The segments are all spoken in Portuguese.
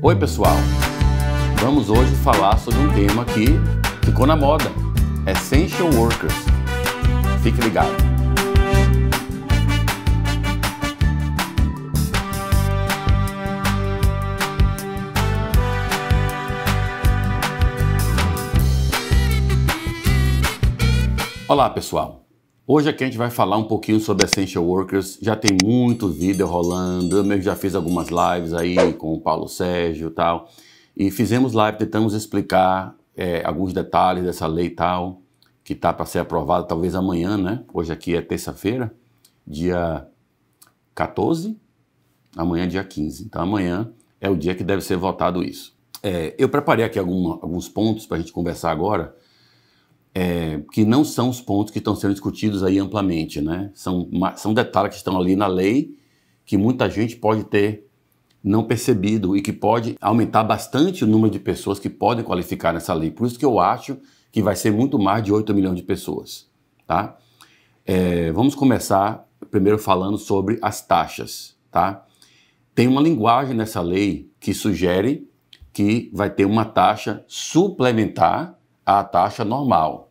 Oi, pessoal! Vamos hoje falar sobre um tema que ficou na moda: Essential Workers. Fique ligado! Olá, pessoal! Hoje aqui a gente vai falar um pouquinho sobre Essential Workers. Já tem muito vídeo rolando. Eu mesmo já fiz algumas lives aí com o Paulo Sérgio e tal. E fizemos live, tentamos explicar é, alguns detalhes dessa lei e tal, que está para ser aprovada talvez amanhã, né? Hoje aqui é terça-feira, dia 14. Amanhã é dia 15. Então amanhã é o dia que deve ser votado isso. É, eu preparei aqui algum, alguns pontos para a gente conversar agora é, que não são os pontos que estão sendo discutidos aí amplamente, né? São, são detalhes que estão ali na lei que muita gente pode ter não percebido e que pode aumentar bastante o número de pessoas que podem qualificar nessa lei. Por isso que eu acho que vai ser muito mais de 8 milhões de pessoas, tá? É, vamos começar primeiro falando sobre as taxas, tá? Tem uma linguagem nessa lei que sugere que vai ter uma taxa suplementar à taxa normal,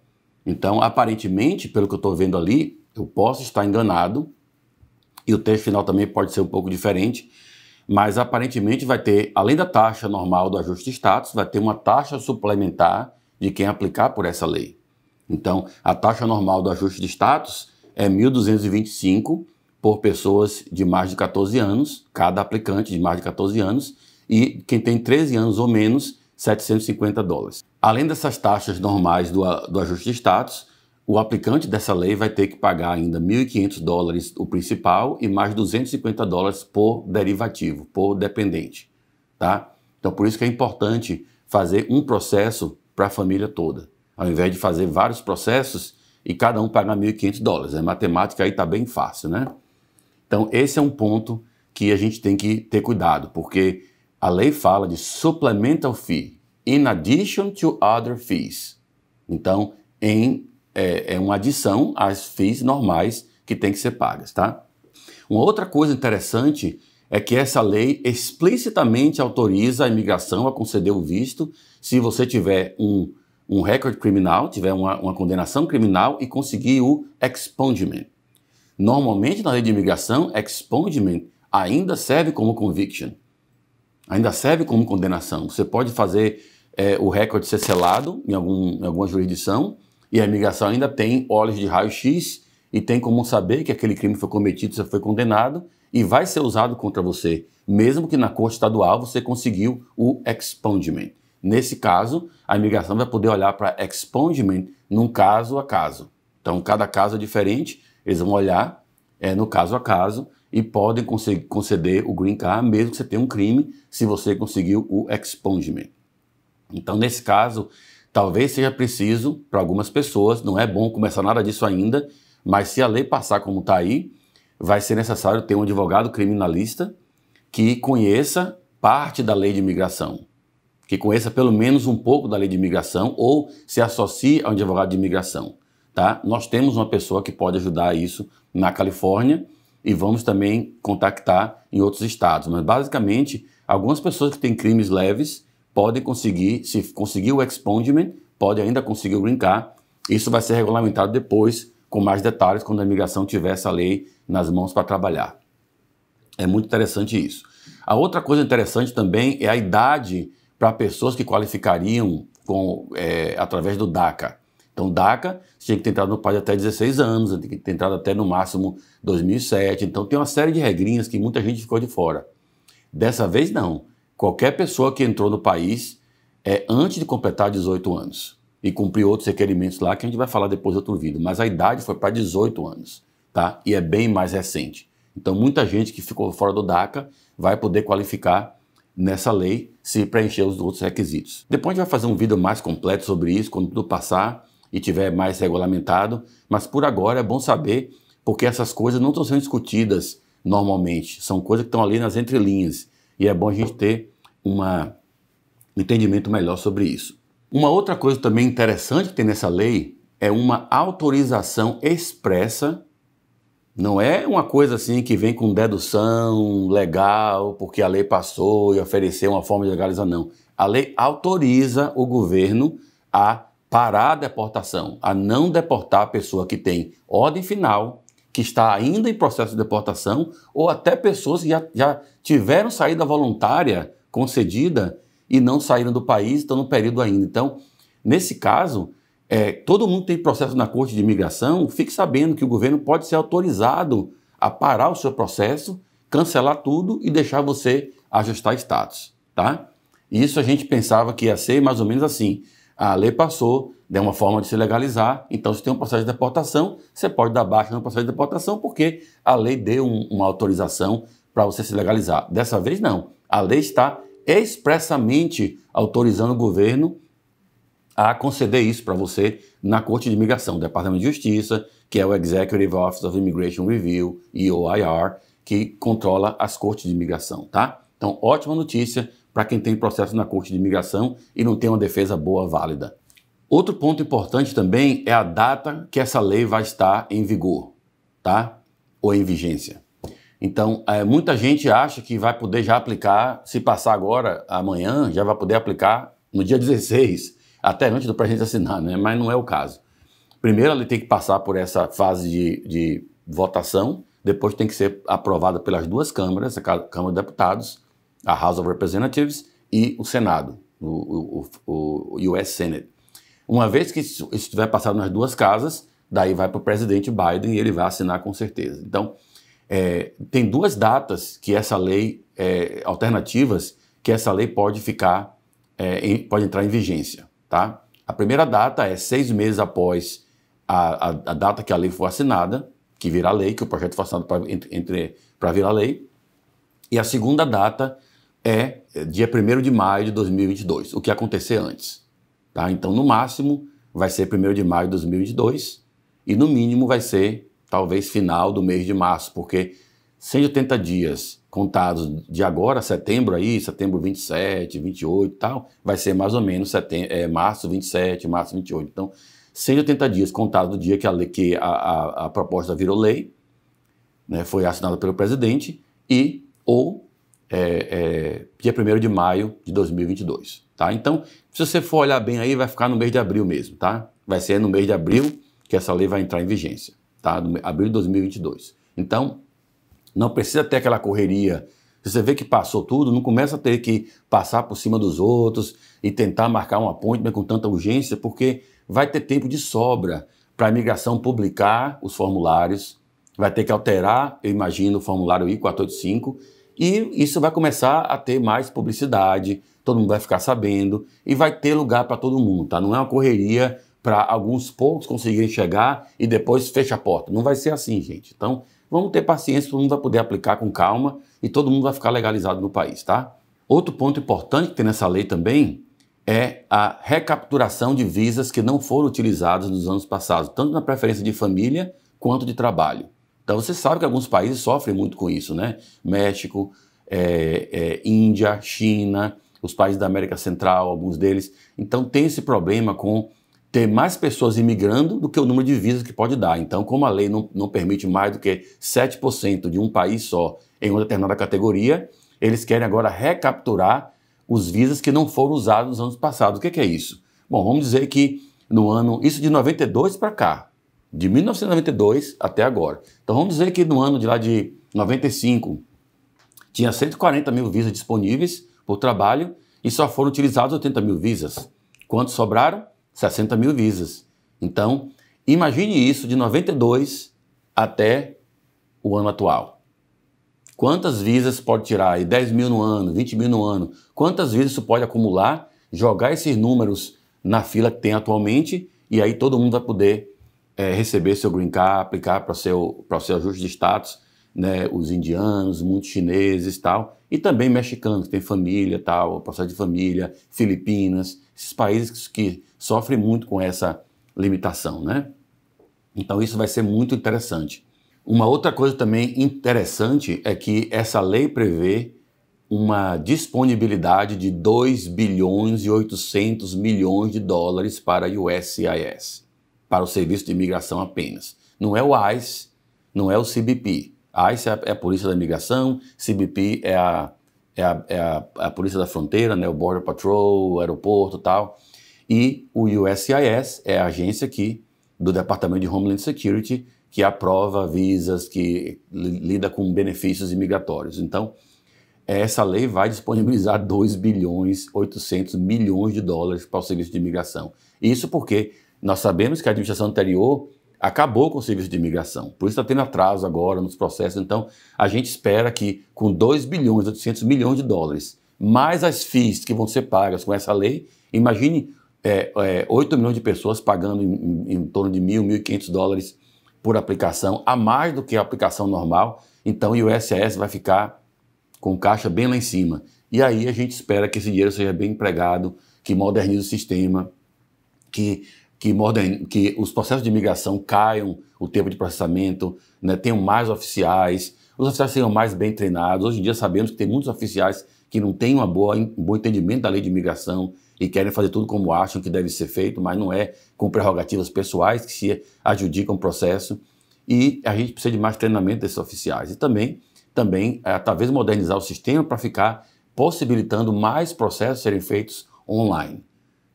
então, aparentemente, pelo que eu estou vendo ali, eu posso estar enganado, e o texto final também pode ser um pouco diferente, mas aparentemente vai ter, além da taxa normal do ajuste de status, vai ter uma taxa suplementar de quem aplicar por essa lei. Então, a taxa normal do ajuste de status é 1.225 por pessoas de mais de 14 anos, cada aplicante de mais de 14 anos, e quem tem 13 anos ou menos 750 dólares. Além dessas taxas normais do, do ajuste de status, o aplicante dessa lei vai ter que pagar ainda 1.500 dólares o principal e mais 250 dólares por derivativo, por dependente, tá? Então por isso que é importante fazer um processo para a família toda, ao invés de fazer vários processos e cada um pagar 1.500 dólares. A matemática aí está bem fácil, né? Então esse é um ponto que a gente tem que ter cuidado, porque a lei fala de supplemental fee, in addition to other fees. Então, em, é, é uma adição às fees normais que têm que ser pagas, tá? Uma outra coisa interessante é que essa lei explicitamente autoriza a imigração a conceder o visto se você tiver um, um recorde criminal, tiver uma, uma condenação criminal e conseguir o expungement. Normalmente, na lei de imigração, expungement ainda serve como conviction ainda serve como condenação. Você pode fazer é, o recorde ser selado em, algum, em alguma jurisdição e a imigração ainda tem olhos de raio-x e tem como saber que aquele crime foi cometido, você foi condenado e vai ser usado contra você, mesmo que na corte estadual você conseguiu o expungement. Nesse caso, a imigração vai poder olhar para expungement num caso a caso. Então, cada caso é diferente, eles vão olhar é, no caso a caso e podem conceder o green card mesmo que você tenha um crime, se você conseguiu o expungement. Então, nesse caso, talvez seja preciso para algumas pessoas, não é bom começar nada disso ainda, mas se a lei passar como está aí, vai ser necessário ter um advogado criminalista que conheça parte da lei de imigração, que conheça pelo menos um pouco da lei de imigração ou se associe a um advogado de imigração. Tá? Nós temos uma pessoa que pode ajudar isso na Califórnia e vamos também contactar em outros estados. Mas é? basicamente, algumas pessoas que têm crimes leves podem conseguir, se conseguir o expungement, pode ainda conseguir o green card. Isso vai ser regulamentado depois, com mais detalhes, quando a imigração tiver essa lei nas mãos para trabalhar. É muito interessante isso. A outra coisa interessante também é a idade para pessoas que qualificariam com, é, através do DACA. Então, DACA tinha que ter entrado no país até 16 anos, tinha que ter entrado até no máximo 2007. Então, tem uma série de regrinhas que muita gente ficou de fora. Dessa vez, não. Qualquer pessoa que entrou no país é antes de completar 18 anos e cumprir outros requerimentos lá, que a gente vai falar depois do outro vídeo. Mas a idade foi para 18 anos, tá? E é bem mais recente. Então, muita gente que ficou fora do DACA vai poder qualificar nessa lei se preencher os outros requisitos. Depois a gente vai fazer um vídeo mais completo sobre isso quando tudo passar e tiver mais regulamentado, mas por agora é bom saber, porque essas coisas não estão sendo discutidas normalmente, são coisas que estão ali nas entrelinhas, e é bom a gente ter um entendimento melhor sobre isso. Uma outra coisa também interessante que tem nessa lei é uma autorização expressa, não é uma coisa assim que vem com dedução legal, porque a lei passou e ofereceu uma forma de legalizar, não. A lei autoriza o governo a parar a deportação, a não deportar a pessoa que tem ordem final, que está ainda em processo de deportação, ou até pessoas que já, já tiveram saída voluntária concedida e não saíram do país, estão no período ainda. Então, nesse caso, é, todo mundo tem processo na Corte de Imigração, fique sabendo que o governo pode ser autorizado a parar o seu processo, cancelar tudo e deixar você ajustar status, tá? Isso a gente pensava que ia ser mais ou menos assim. A lei passou, deu uma forma de se legalizar, então se tem um processo de deportação, você pode dar baixa no processo de deportação porque a lei deu um, uma autorização para você se legalizar. Dessa vez não. A lei está expressamente autorizando o governo a conceder isso para você na Corte de Imigração, Departamento de Justiça, que é o Executive Office of Immigration Review, EOIR, que controla as cortes de imigração, tá? Então, ótima notícia, para quem tem processo na Corte de Imigração e não tem uma defesa boa válida. Outro ponto importante também é a data que essa lei vai estar em vigor, tá? Ou em vigência. Então, é, muita gente acha que vai poder já aplicar, se passar agora, amanhã, já vai poder aplicar no dia 16, até antes do presidente assinar, né? Mas não é o caso. Primeiro, ele tem que passar por essa fase de, de votação, depois tem que ser aprovada pelas duas câmaras, a Câmara de Deputados a House of Representatives e o Senado, o, o, o US Senate. Uma vez que isso estiver passado nas duas casas, daí vai para o presidente Biden e ele vai assinar com certeza. Então, é, tem duas datas que essa lei, é, alternativas, que essa lei pode ficar, é, em, pode entrar em vigência, tá? A primeira data é seis meses após a, a, a data que a lei for assinada, que virá lei, que o projeto foi assinado para virar lei, e a segunda data é, é dia 1 de maio de 2022, o que acontecer antes. Tá? Então, no máximo, vai ser 1 de maio de 2022 e, no mínimo, vai ser talvez final do mês de março, porque 180 dias contados de agora, setembro aí, setembro 27, 28 e tal, vai ser mais ou menos é, março 27, março 28. Então, 180 dias contados do dia que a, que a, a, a proposta virou lei, né, foi assinada pelo presidente, e ou é, é, dia 1 de maio de 2022, tá? Então, se você for olhar bem aí, vai ficar no mês de abril mesmo, tá? Vai ser no mês de abril que essa lei vai entrar em vigência, tá? No abril de 2022. Então, não precisa ter aquela correria. Se você vê que passou tudo, não começa a ter que passar por cima dos outros e tentar marcar um appointment com tanta urgência, porque vai ter tempo de sobra para a imigração publicar os formulários, vai ter que alterar, eu imagino, o formulário I485, e isso vai começar a ter mais publicidade, todo mundo vai ficar sabendo e vai ter lugar para todo mundo, tá? Não é uma correria para alguns poucos conseguirem chegar e depois fecha a porta. Não vai ser assim, gente. Então, vamos ter paciência, todo mundo vai poder aplicar com calma e todo mundo vai ficar legalizado no país, tá? Outro ponto importante que tem nessa lei também é a recapturação de visas que não foram utilizadas nos anos passados, tanto na preferência de família quanto de trabalho. Então você sabe que alguns países sofrem muito com isso, né? México, é, é, Índia, China, os países da América Central, alguns deles. Então tem esse problema com ter mais pessoas imigrando do que o número de visas que pode dar. Então, como a lei não, não permite mais do que 7% de um país só em uma determinada categoria, eles querem agora recapturar os visas que não foram usados nos anos passados. O que é isso? Bom, vamos dizer que no ano, isso de 92 para cá, de 1992 até agora. Então vamos dizer que no ano de lá de 95 tinha 140 mil visas disponíveis por trabalho e só foram utilizados 80 mil visas. Quantos sobraram? 60 mil visas. Então imagine isso de 92 até o ano atual. Quantas visas pode tirar? E 10 mil no ano, 20 mil no ano. Quantas visas isso pode acumular? Jogar esses números na fila que tem atualmente e aí todo mundo vai poder é, receber seu green card, aplicar para o seu, o seu ajuste de status, né, os indianos, muitos chineses tal, e também mexicanos, que tem família tal, processo de família, Filipinas, esses países que sofrem muito com essa limitação, né? Então isso vai ser muito interessante. Uma outra coisa também interessante é que essa lei prevê uma disponibilidade de 2 bilhões e 800 milhões de dólares para o USCIS para o Serviço de Imigração apenas. Não é o ICE, não é o CBP. A ICE é, é a Polícia da Imigração, CBP é a, é a, é a, a Polícia da Fronteira, né, o Border Patrol, o aeroporto e tal. E o USCIS é a agência aqui do Departamento de Homeland Security que aprova visas, que lida com benefícios imigratórios. Então, essa lei vai disponibilizar 2 bilhões 800 milhões de dólares para o serviço de imigração. Isso porque nós sabemos que a administração anterior acabou com o serviço de imigração, por isso está tendo atraso agora nos processos. Então, a gente espera que com 2 bilhões e 800 milhões de dólares, mais as FIIs que vão ser pagas com essa lei, imagine é, é, 8 milhões de pessoas pagando em, em, em torno de 1.000, 1.500 dólares por aplicação, a mais do que a aplicação normal. Então, o ISS vai ficar com caixa bem lá em cima. E aí a gente espera que esse dinheiro seja bem empregado, que modernize o sistema, que que, modern, que os processos de imigração caiam, o tempo de processamento, né, tenham mais oficiais, os oficiais sejam mais bem treinados. Hoje em dia sabemos que tem muitos oficiais que não têm uma boa, um bom entendimento da lei de imigração e querem fazer tudo como acham que deve ser feito, mas não é com prerrogativas pessoais que se adjudicam o processo. E a gente precisa de mais treinamento desses oficiais. E também, também é, talvez modernizar o sistema para ficar possibilitando mais processos serem feitos online.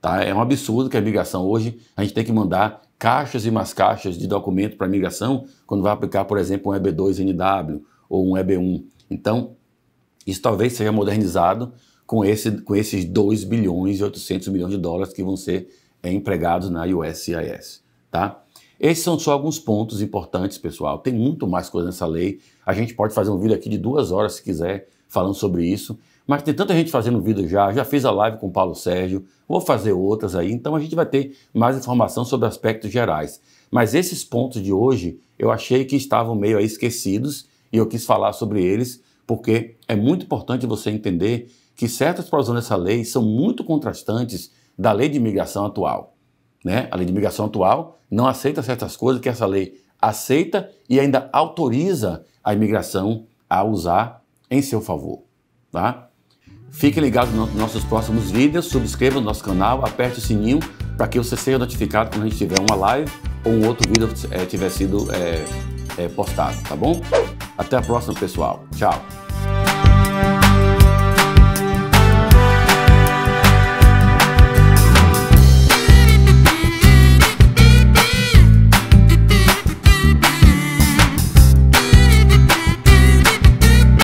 Tá? É um absurdo que a imigração hoje, a gente tem que mandar caixas e mais caixas de documento para imigração quando vai aplicar, por exemplo, um EB2NW ou um EB1. Então, isso talvez seja modernizado com, esse, com esses 2 bilhões e 800 milhões de dólares que vão ser é, empregados na USCIS. Tá? Esses são só alguns pontos importantes, pessoal. Tem muito mais coisa nessa lei. A gente pode fazer um vídeo aqui de duas horas, se quiser, falando sobre isso. Mas tem tanta gente fazendo vídeo já, já fiz a live com o Paulo Sérgio, vou fazer outras aí, então a gente vai ter mais informação sobre aspectos gerais. Mas esses pontos de hoje eu achei que estavam meio esquecidos e eu quis falar sobre eles porque é muito importante você entender que certas provisões dessa lei são muito contrastantes da lei de imigração atual. Né? A lei de imigração atual não aceita certas coisas que essa lei aceita e ainda autoriza a imigração a usar em seu favor. Tá? Fique ligado nos nossos próximos vídeos, subscreva o nosso canal, aperte o sininho para que você seja notificado quando a gente tiver uma live ou um outro vídeo é, tiver sido é, é, postado, tá bom? Até a próxima, pessoal. Tchau.